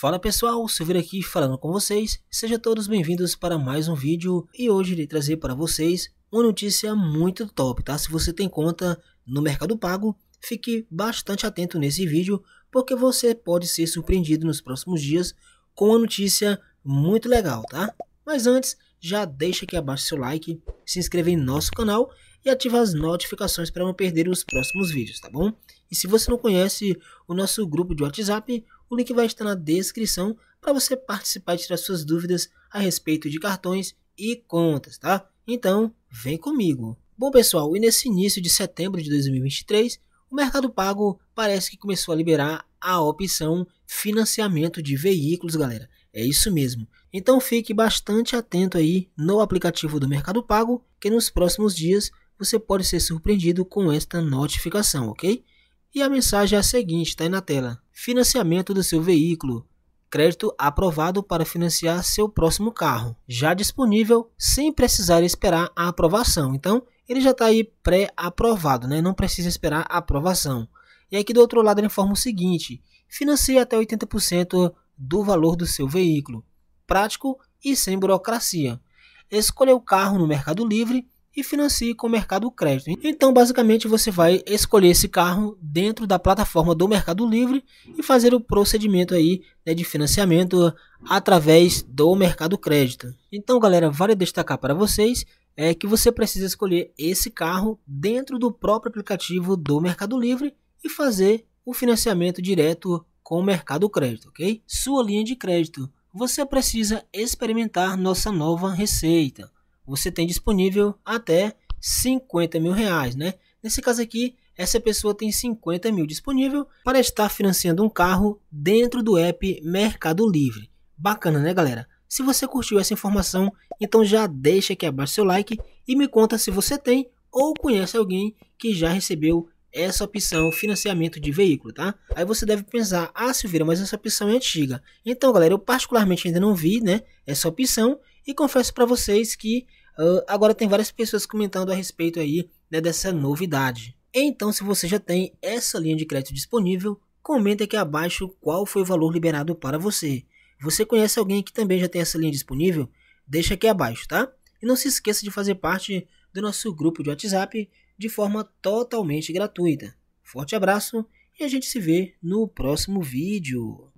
Fala pessoal, Silvio aqui falando com vocês, sejam todos bem-vindos para mais um vídeo e hoje irei trazer para vocês uma notícia muito top, tá? Se você tem conta no Mercado Pago, fique bastante atento nesse vídeo porque você pode ser surpreendido nos próximos dias com uma notícia muito legal, tá? Mas antes, já deixa aqui abaixo seu like, se inscreva em nosso canal e ative as notificações para não perder os próximos vídeos, tá bom? E se você não conhece o nosso grupo de WhatsApp, o link vai estar na descrição para você participar e tirar suas dúvidas a respeito de cartões e contas, tá? Então, vem comigo. Bom, pessoal, e nesse início de setembro de 2023, o Mercado Pago parece que começou a liberar a opção financiamento de veículos, galera. É isso mesmo. Então fique bastante atento aí no aplicativo do Mercado Pago, que nos próximos dias você pode ser surpreendido com esta notificação, ok? E a mensagem é a seguinte, está aí na tela. Financiamento do seu veículo. Crédito aprovado para financiar seu próximo carro. Já disponível sem precisar esperar a aprovação. Então, ele já está aí pré-aprovado, né? não precisa esperar a aprovação. E aqui do outro lado ele informa o seguinte, financie até 80% do valor do seu veículo. Prático e sem burocracia. Escolha o carro no Mercado Livre e financie com o mercado crédito. Então, basicamente, você vai escolher esse carro dentro da plataforma do Mercado Livre e fazer o procedimento aí né, de financiamento através do Mercado Crédito. Então, galera, vale destacar para vocês é que você precisa escolher esse carro dentro do próprio aplicativo do Mercado Livre e fazer o financiamento direto com o Mercado Crédito, ok? Sua linha de crédito. Você precisa experimentar nossa nova receita você tem disponível até 50 mil reais, né? Nesse caso aqui, essa pessoa tem 50 mil disponível para estar financiando um carro dentro do app Mercado Livre. Bacana, né, galera? Se você curtiu essa informação, então já deixa aqui abaixo seu like e me conta se você tem ou conhece alguém que já recebeu essa opção financiamento de veículo, tá? Aí você deve pensar, ah Silveira, mas essa opção é antiga. Então galera, eu particularmente ainda não vi né, essa opção, e confesso para vocês que uh, agora tem várias pessoas comentando a respeito aí né, dessa novidade. Então, se você já tem essa linha de crédito disponível, comenta aqui abaixo qual foi o valor liberado para você. Você conhece alguém que também já tem essa linha disponível? Deixa aqui abaixo, tá? E não se esqueça de fazer parte do nosso grupo de WhatsApp de forma totalmente gratuita. Forte abraço e a gente se vê no próximo vídeo.